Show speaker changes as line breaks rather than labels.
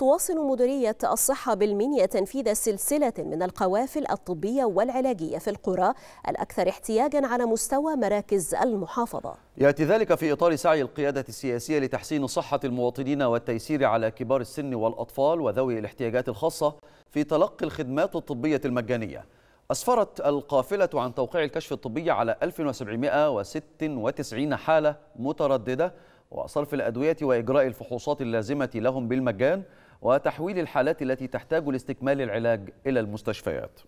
تواصل مديرية الصحة بالمنيا تنفيذ سلسلة من القوافل الطبية والعلاجية في القرى الأكثر احتياجا على مستوى مراكز المحافظة
يأتي ذلك في إطار سعي القيادة السياسية لتحسين صحة المواطنين والتيسير على كبار السن والأطفال وذوي الاحتياجات الخاصة في تلقي الخدمات الطبية المجانية أسفرت القافلة عن توقيع الكشف الطبي على 1796 حالة مترددة وصرف الأدوية وإجراء الفحوصات اللازمة لهم بالمجان وتحويل الحالات التي تحتاج لاستكمال العلاج إلى المستشفيات